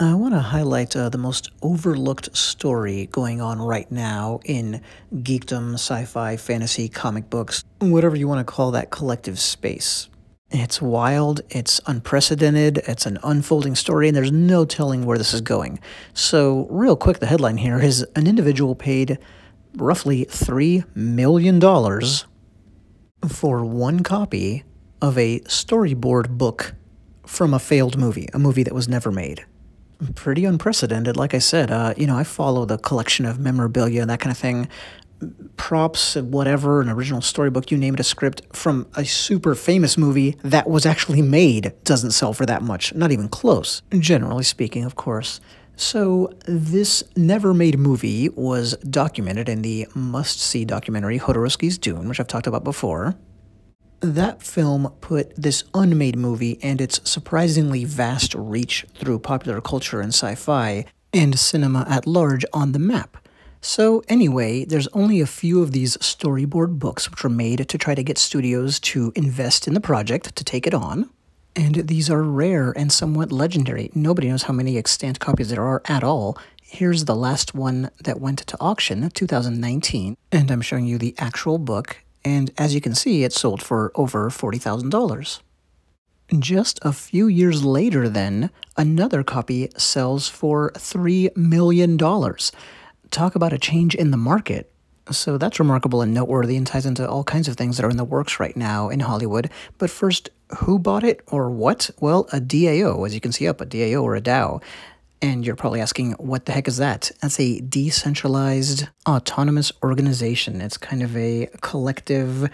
I want to highlight uh, the most overlooked story going on right now in geekdom, sci fi, fantasy, comic books, whatever you want to call that collective space. It's wild, it's unprecedented, it's an unfolding story, and there's no telling where this is going. So, real quick, the headline here is An individual paid roughly $3 million for one copy of a storyboard book from a failed movie, a movie that was never made pretty unprecedented. Like I said, uh, you know, I follow the collection of memorabilia and that kind of thing, props, whatever, an original storybook, you name it, a script from a super famous movie that was actually made doesn't sell for that much, not even close, generally speaking, of course. So, this never made movie was documented in the must see documentary Hodorowski's Dune, which I've talked about before. That film put this unmade movie and its surprisingly vast reach through popular culture and sci fi and cinema at large on the map. So, anyway, there's only a few of these storyboard books which were made to try to get studios to invest in the project to take it on. And these are rare and somewhat legendary. Nobody knows how many extant copies there are at all. Here's the last one that went to auction, 2019, and I'm showing you the actual book and as you can see, it sold for over $40,000. Just a few years later, then, another copy sells for $3 million. Talk about a change in the market. So that's remarkable and noteworthy and ties into all kinds of things that are in the works right now in Hollywood. But first, who bought it or what? Well, a DAO, as you can see up, a DAO or a DAO. And you're probably asking, what the heck is that? That's a decentralized autonomous organization. It's kind of a collective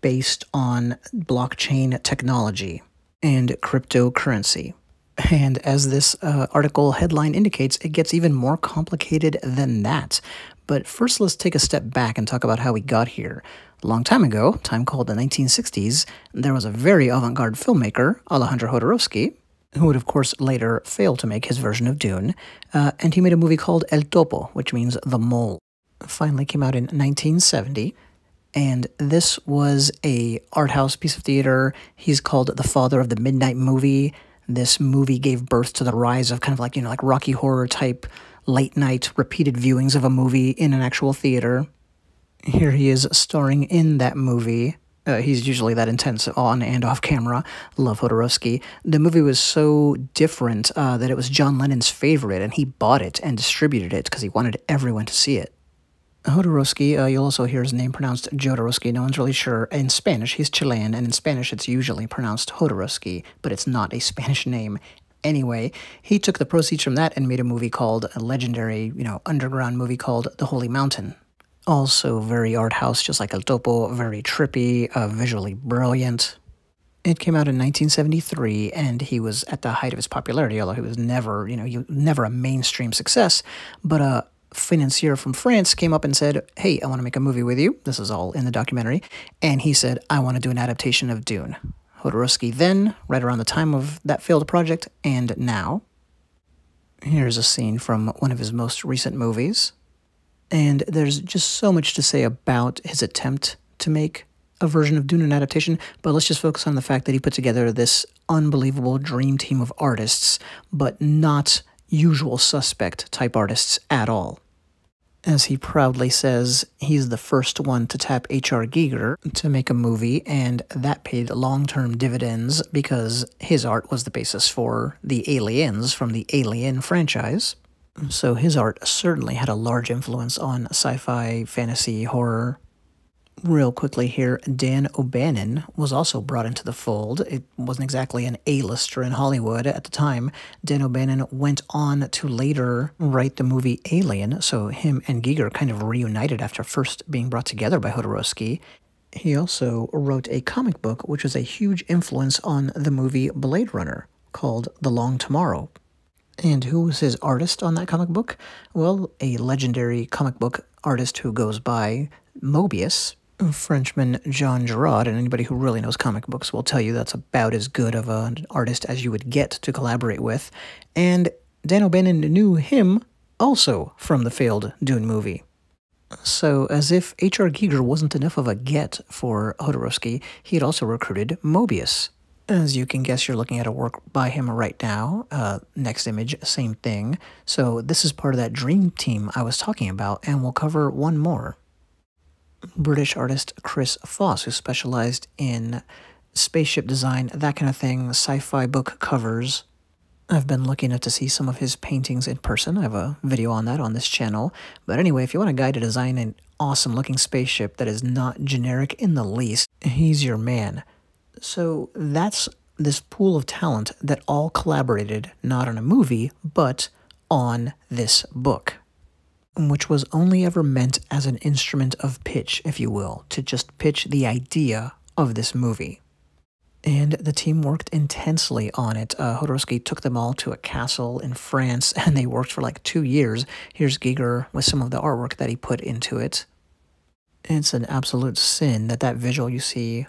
based on blockchain technology and cryptocurrency. And as this uh, article headline indicates, it gets even more complicated than that. But first, let's take a step back and talk about how we got here. A long time ago, time called the 1960s, there was a very avant garde filmmaker, Alejandro Jodorowsky, who would, of course, later fail to make his version of Dune, uh, and he made a movie called El Topo, which means the mole. finally came out in 1970, and this was a art house piece of theater. He's called the father of the midnight movie. This movie gave birth to the rise of kind of like, you know, like Rocky Horror type late night repeated viewings of a movie in an actual theater. Here he is starring in that movie uh, he's usually that intense on and off camera. Love Hodorowski. The movie was so different uh, that it was John Lennon's favorite, and he bought it and distributed it because he wanted everyone to see it. Hodorowski, uh, you'll also hear his name pronounced Jodorowsky. No one's really sure. In Spanish, he's Chilean, and in Spanish, it's usually pronounced Hodorowski, but it's not a Spanish name. Anyway, he took the proceeds from that and made a movie called, a legendary, you know, underground movie called The Holy Mountain. Also very art house, just like El Topo, very trippy, uh, visually brilliant. It came out in 1973, and he was at the height of his popularity, although he was never, you know, he, never a mainstream success. But a financier from France came up and said, Hey, I want to make a movie with you. This is all in the documentary. And he said, I want to do an adaptation of Dune. Hodorowski then, right around the time of that failed project, and now. Here's a scene from one of his most recent movies. And there's just so much to say about his attempt to make a version of Dune an adaptation, but let's just focus on the fact that he put together this unbelievable dream team of artists, but not usual suspect type artists at all. As he proudly says, he's the first one to tap H.R. Giger to make a movie, and that paid long term dividends because his art was the basis for The Aliens from the Alien franchise. So his art certainly had a large influence on sci fi, fantasy, horror. Real quickly here, Dan O'Bannon was also brought into the fold. It wasn't exactly an A-lister in Hollywood at the time. Dan O'Bannon went on to later write the movie Alien, so him and Giger kind of reunited after first being brought together by Hodorowski. He also wrote a comic book which was a huge influence on the movie Blade Runner called The Long Tomorrow, and who was his artist on that comic book? Well, a legendary comic book artist who goes by Mobius, Frenchman Jean Girard, and anybody who really knows comic books will tell you that's about as good of an artist as you would get to collaborate with. And Dan O'Bannon knew him also from the failed Dune movie. So, as if H.R. Giger wasn't enough of a get for Hodorowski, he had also recruited Mobius. As you can guess, you're looking at a work by him right now. Uh, next image, same thing. So this is part of that dream team I was talking about, and we'll cover one more. British artist Chris Foss, who specialized in spaceship design, that kind of thing, sci-fi book covers. I've been lucky enough to see some of his paintings in person. I have a video on that on this channel. But anyway, if you want a guy to design an awesome looking spaceship that is not generic in the least, he's your man. So that's this pool of talent that all collaborated not on a movie, but on this book, which was only ever meant as an instrument of pitch, if you will, to just pitch the idea of this movie. And the team worked intensely on it. Uh, Hodorowski took them all to a castle in France, and they worked for like two years. Here's Giger with some of the artwork that he put into it. It's an absolute sin that that visual you see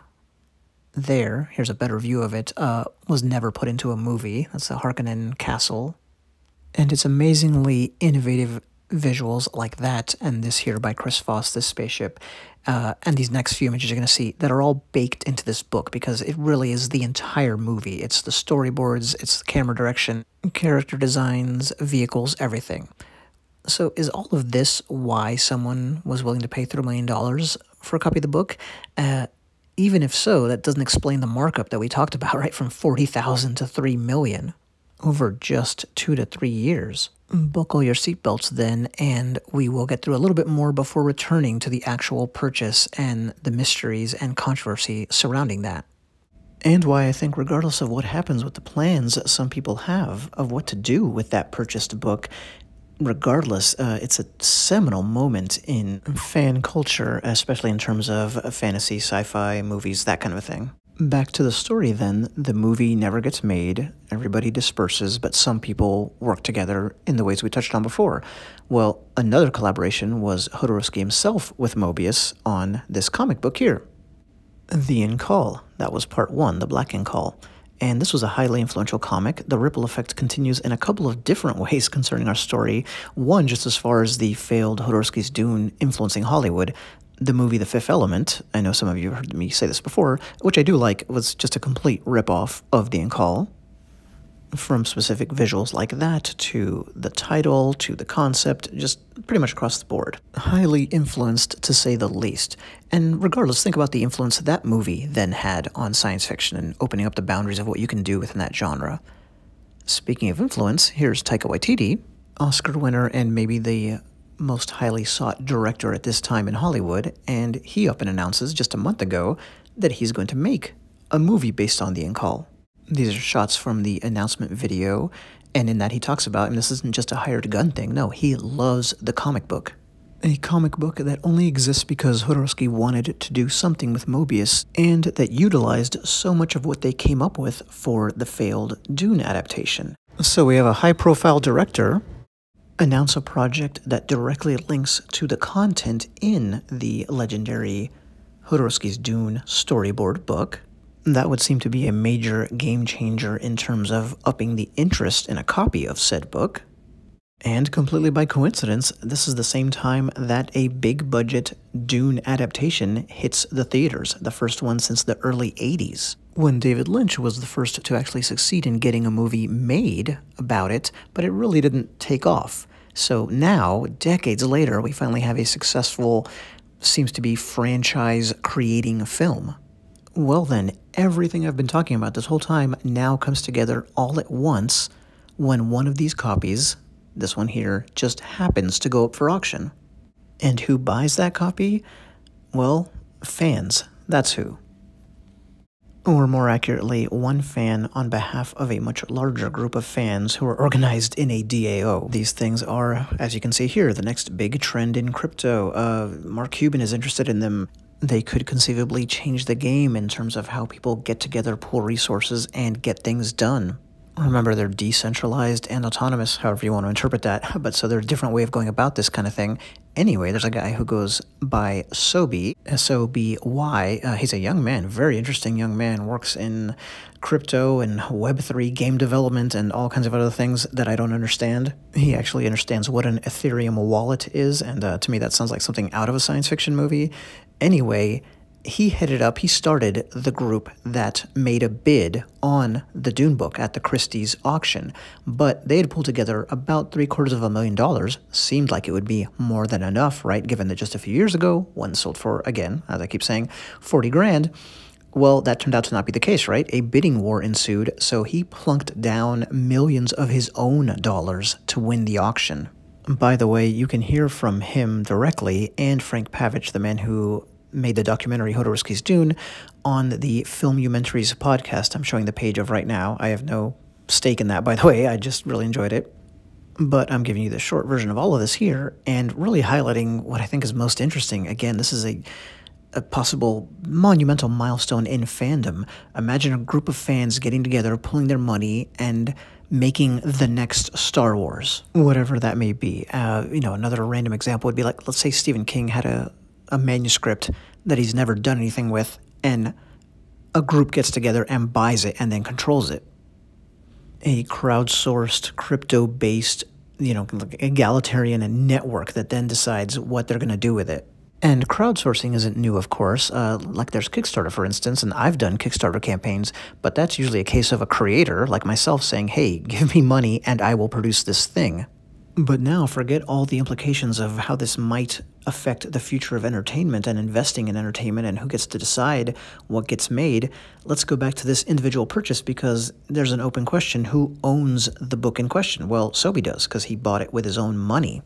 there, here's a better view of it, uh, was never put into a movie. That's the Harkonnen Castle. And it's amazingly innovative visuals like that and this here by Chris Foss, this spaceship, uh, and these next few images you're going to see that are all baked into this book because it really is the entire movie. It's the storyboards, it's the camera direction, character designs, vehicles, everything. So is all of this why someone was willing to pay $3 million for a copy of the book? Uh, even if so, that doesn't explain the markup that we talked about, right? From 40,000 to 3 million over just two to three years. Buckle your seatbelts then, and we will get through a little bit more before returning to the actual purchase and the mysteries and controversy surrounding that. And why I think, regardless of what happens with the plans some people have of what to do with that purchased book, regardless, uh, it's a seminal moment in fan culture, especially in terms of uh, fantasy, sci fi, movies, that kind of a thing. Back to the story then, the movie never gets made, everybody disperses, but some people work together in the ways we touched on before. Well, another collaboration was Hodorowski himself with Mobius on this comic book here. The In Call, that was part one, the Black In Call and this was a highly influential comic. The ripple effect continues in a couple of different ways concerning our story. One, just as far as the failed Hodorsky's Dune influencing Hollywood, the movie The Fifth Element, I know some of you have heard me say this before, which I do like, was just a complete ripoff of The Call from specific visuals like that to the title to the concept, just pretty much across the board. Highly influenced, to say the least. And regardless, think about the influence that movie then had on science fiction and opening up the boundaries of what you can do within that genre. Speaking of influence, here's Taika Waititi, Oscar winner and maybe the most highly sought director at this time in Hollywood, and he up and announces just a month ago that he's going to make a movie based on The call these are shots from the announcement video, and in that he talks about, and this isn't just a hired gun thing, no, he loves the comic book. A comic book that only exists because Hodorowski wanted to do something with Mobius, and that utilized so much of what they came up with for the failed Dune adaptation. So we have a high profile director announce a project that directly links to the content in the legendary Hodorowski's Dune storyboard book. That would seem to be a major game changer in terms of upping the interest in a copy of said book. And completely by coincidence, this is the same time that a big budget Dune adaptation hits the theaters, the first one since the early 80s, when David Lynch was the first to actually succeed in getting a movie made about it, but it really didn't take off. So now, decades later, we finally have a successful, seems to be franchise creating film. Well, then, everything I've been talking about this whole time now comes together all at once when one of these copies, this one here, just happens to go up for auction. And who buys that copy? Well, fans, that's who. Or more accurately, one fan on behalf of a much larger group of fans who are organized in a DAO. These things are, as you can see here, the next big trend in crypto. Uh, Mark Cuban is interested in them they could conceivably change the game in terms of how people get together, pool resources, and get things done. Remember, they're decentralized and autonomous, however you want to interpret that, but so they're a different way of going about this kind of thing, Anyway, there's a guy who goes by Sobi, S-O-B-Y. Uh, he's a young man, very interesting young man, works in crypto and Web3 game development and all kinds of other things that I don't understand. He actually understands what an Ethereum wallet is, and uh, to me that sounds like something out of a science fiction movie. Anyway, he headed up, he started the group that made a bid on the Dune book at the Christie's auction, but they had pulled together about three quarters of a million dollars. Seemed like it would be more than enough, right? Given that just a few years ago, one sold for, again, as I keep saying, 40 grand. Well, that turned out to not be the case, right? A bidding war ensued, so he plunked down millions of his own dollars to win the auction. By the way, you can hear from him directly and Frank Pavich, the man who made the documentary Hodorowski's Dune on the Filmumentaries podcast I'm showing the page of right now. I have no stake in that, by the way. I just really enjoyed it. But I'm giving you the short version of all of this here and really highlighting what I think is most interesting. Again, this is a a possible monumental milestone in fandom. Imagine a group of fans getting together, pulling their money, and making the next Star Wars, whatever that may be. Uh, you know, another random example would be like, let's say Stephen King had a a manuscript that he's never done anything with, and a group gets together and buys it and then controls it. A crowdsourced, crypto based, you know, egalitarian network that then decides what they're going to do with it. And crowdsourcing isn't new, of course. Uh, like there's Kickstarter, for instance, and I've done Kickstarter campaigns, but that's usually a case of a creator like myself saying, hey, give me money and I will produce this thing. But now forget all the implications of how this might affect the future of entertainment and investing in entertainment and who gets to decide what gets made. Let's go back to this individual purchase because there's an open question who owns the book in question? Well, Sobe does because he bought it with his own money.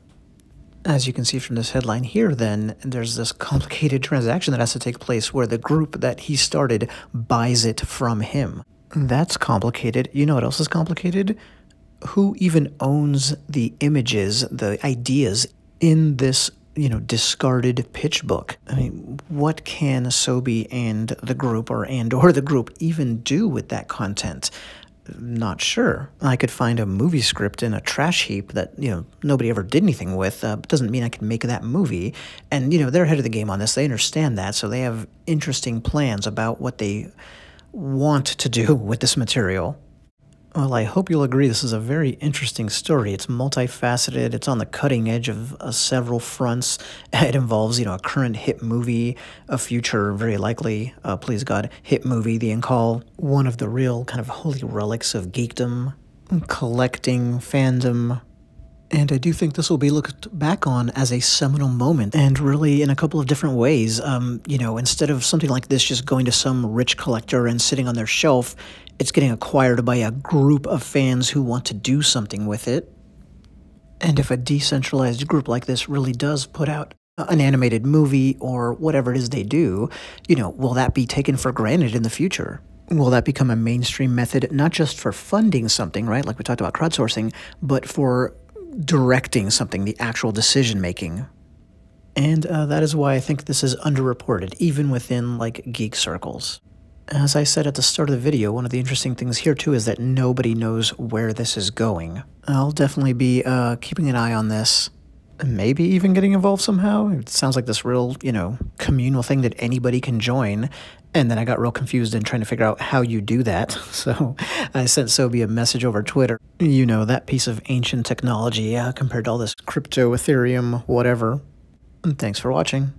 As you can see from this headline here, then, there's this complicated transaction that has to take place where the group that he started buys it from him. That's complicated. You know what else is complicated? who even owns the images, the ideas in this you know discarded pitch book i mean what can sobe and the group or and or the group even do with that content not sure i could find a movie script in a trash heap that you know nobody ever did anything with uh, doesn't mean i could make that movie and you know they're ahead of the game on this they understand that so they have interesting plans about what they want to do with this material well, I hope you'll agree this is a very interesting story. It's multifaceted, it's on the cutting edge of uh, several fronts. It involves, you know, a current hit movie, a future, very likely, uh, please God, hit movie, The Incall, one of the real kind of holy relics of geekdom, collecting, fandom. And I do think this will be looked back on as a seminal moment, and really in a couple of different ways. Um, you know, instead of something like this just going to some rich collector and sitting on their shelf, it's getting acquired by a group of fans who want to do something with it. And if a decentralized group like this really does put out an animated movie or whatever it is they do, you know, will that be taken for granted in the future? Will that become a mainstream method, not just for funding something, right? Like we talked about crowdsourcing, but for directing something, the actual decision making. And uh, that is why I think this is underreported, even within like geek circles. As I said at the start of the video, one of the interesting things here too is that nobody knows where this is going. I'll definitely be uh, keeping an eye on this maybe even getting involved somehow. It sounds like this real, you know, communal thing that anybody can join. And then I got real confused in trying to figure out how you do that. So I sent Sobi a message over Twitter. You know, that piece of ancient technology uh, compared to all this crypto, Ethereum, whatever. And thanks for watching.